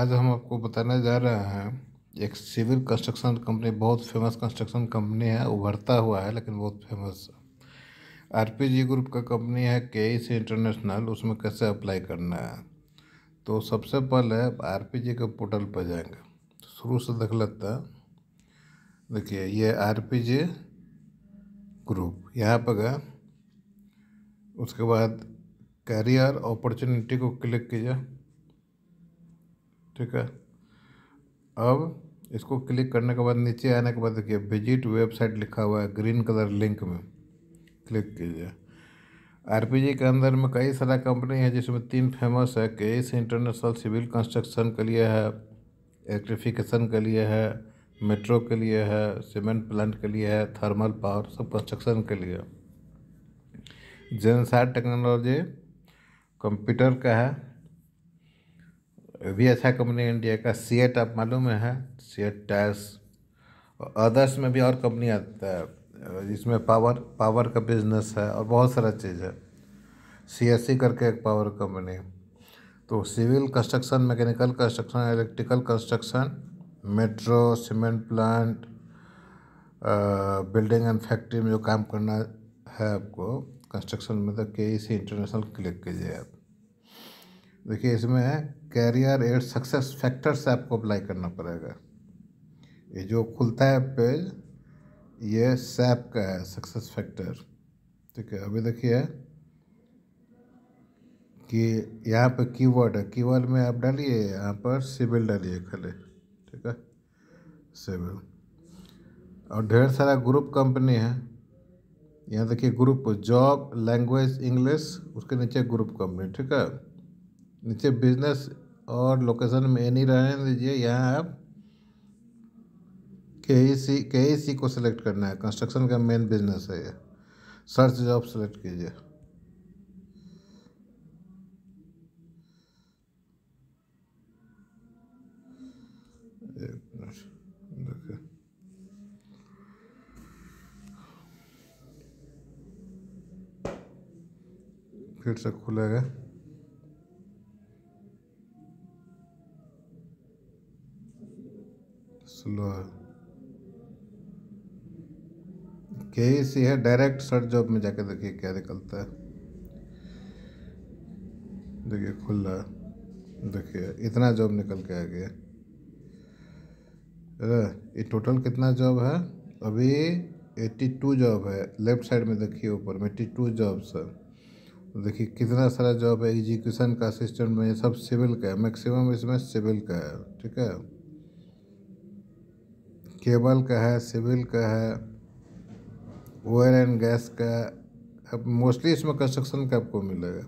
आज हम आपको बताने जा रहे हैं एक सिविल कंस्ट्रक्शन कंपनी बहुत फेमस कंस्ट्रक्शन कंपनी है उभरता हुआ है लेकिन बहुत फेमस आरपीजी ग्रुप का कंपनी है के सी इंटरनेशनल उसमें कैसे अप्लाई करना है तो सबसे पहले आर पी जी के पोर्टल पर जाएंगे शुरू से देख लेते हैं देखिए ये आर आरपीजी ग्रुप यहाँ पर गए उसके बाद करियर अपॉर्चुनिटी को क्लिक कीजिए ठीक है अब इसको क्लिक करने के बाद नीचे आने के बाद देखिए विजिट वेबसाइट लिखा हुआ है ग्रीन कलर लिंक में क्लिक कीजिए आरपीजी के अंदर में कई सारा कंपनी है जिसमें तीन फेमस है के एस इंटरनेशनल सिविल कंस्ट्रक्शन के लिए है इलेक्ट्रिफिकेशन के लिए है मेट्रो के लिए है सीमेंट प्लांट के लिए है थर्मल पावर सब कंस्ट्रक्शन के लिए जेनसार टेक्नोलॉजी कंप्यूटर का है भी अच्छा कंपनी इंडिया का सी एट आप मालूम है सी एट टैस और अदर्स में भी और कंपनी आता है जिसमें पावर पावर का बिजनेस है और बहुत सारा चीज़ है सी एस सी करके एक पावर कंपनी तो civil construction mechanical construction electrical construction metro cement plant building and factory में जो काम करना है आपको कंस्ट्रक्शन में तो के इसी इंटरनेशनल क्लिक कीजिए आप देखिए इसमें कैरियर एड सक्सेस फैक्टर्स आपको अप्लाई करना पड़ेगा ये जो खुलता है पेज ये सैप का है सक्सेस फैक्टर ठीक है अभी देखिए कि यहाँ पर कीवर्ड है कीवर्ड में आप डालिए यहाँ पर सिविल डालिए खाले ठीक है सिविल और ढेर सारा ग्रुप कंपनी है यहाँ देखिए ग्रुप जॉब लैंग्वेज इंग्लिश उसके नीचे ग्रुप कंपनी ठीक है नीचे बिजनेस और लोकेशन में नहीं रहने दीजिए यहाँ आप के ई सी के ई सी को सिलेक्ट करना है कंस्ट्रक्शन का मेन बिजनेस है ये सर्च जॉब सेलेक्ट कीजिए फिर से खुलेगा स्लोअर के सी है डायरेक्ट सर्च जॉब में जाके देखिए क्या निकलता है देखिए खुला देखिए इतना जॉब निकल के आ गया ये टोटल कितना जॉब है अभी एट्टी टू जॉब है लेफ्ट साइड में देखिए ऊपर में एट्टी टू जॉब्स है देखिए कितना सारा जॉब है एग्जीक्यूशन का असिस्टेंट में सब सिविल का है मैक्सिमम इसमें सिविल का है ठीक है केबल का है सिविल का है ऑयल एंड गैस का अब मोस्टली इसमें कंस्ट्रक्शन का आपको मिलेगा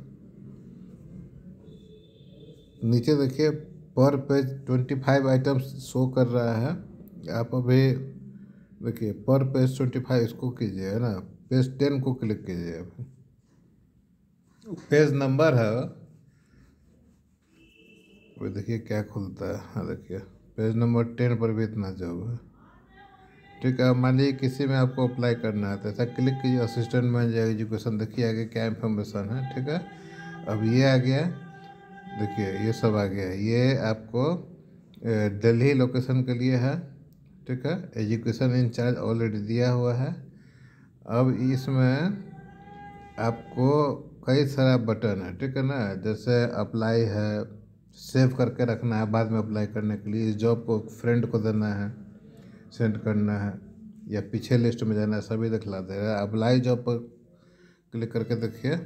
नीचे देखिए पर page twenty five items show कर रहा है आप अभी देखिए पर पेज ट्वेंटी फाइव इसको कीजिए है ना पेज टेन को क्लिक कीजिए पेज नंबर है वो देखिए क्या खुलता है हाँ देखिए पेज नंबर टेन पर भी इतना जॉब है ठीक है मान लीजिए किसी में आपको अप्लाई करना है तो ऐसा क्लिक कीजिए असिस्टेंट मैनेजर एजुकेशन देखिए आगे क्या इन्फॉर्मेशन है ठीक है अब ये आ गया देखिए ये सब आ गया ये आपको दिल्ली लोकेशन के लिए है ठीक है एजुकेशन इंचार्ज ऑलरेडी दिया हुआ है अब इसमें आपको कई सारा बटन है ठीक है ना जैसे अप्लाई है सेव करके रखना है बाद में अप्लाई करने के लिए इस जॉब को फ्रेंड को देना है सेंड करना है या पीछे लिस्ट में जाना है सभी दिखला दे रहा है अप्लाई जॉब पर क्लिक करके देखिए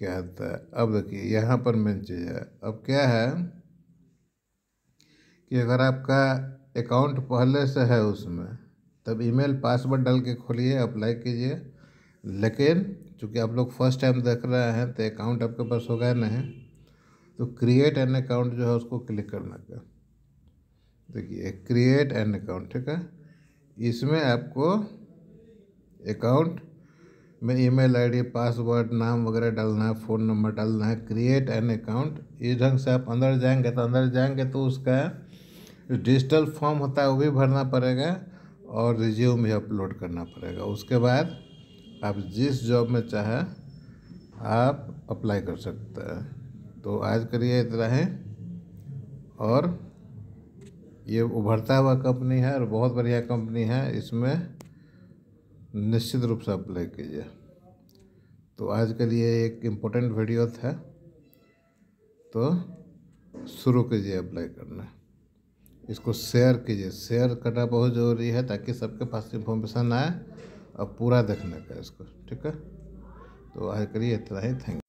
क्या होता है अब देखिए यहाँ पर मेन चीज़ है अब क्या है कि अगर आपका अकाउंट पहले से है उसमें तब ईमेल पासवर्ड डाल के खोलिए अप्लाई कीजिए लेकिन चूँकि आप लोग फर्स्ट टाइम देख रहे हैं तो अकाउंट आपके पास होगा नहीं तो क्रिएट एन अकाउंट जो है उसको क्लिक करना का देखिए क्रिएट एन अकाउंट ठीक है इसमें आपको अकाउंट में ईमेल आईडी पासवर्ड नाम वगैरह डालना है फ़ोन नंबर डालना है क्रिएट एन अकाउंट इस ढंग से आप अंदर जाएंगे तो अंदर जाएंगे तो उसका डिजिटल फॉर्म होता है वो भी भरना पड़ेगा और रिज्यूम भी अपलोड करना पड़ेगा उसके बाद आप जिस जॉब में चाहे आप अप्लाई कर सकते हैं तो आज करिए इतना है और ये उभरता हुआ कंपनी है और बहुत बढ़िया कंपनी है इसमें निश्चित रूप से अप्लाई कीजिए तो आज के लिए एक इम्पोर्टेंट वीडियो था तो शुरू कीजिए अप्लाई करना इसको शेयर कीजिए शेयर करना बहुत ज़रूरी है ताकि सबके पास इन्फॉर्मेशन आए और पूरा देखने का इसको ठीक है तो आज के लिए इतना ही थैंक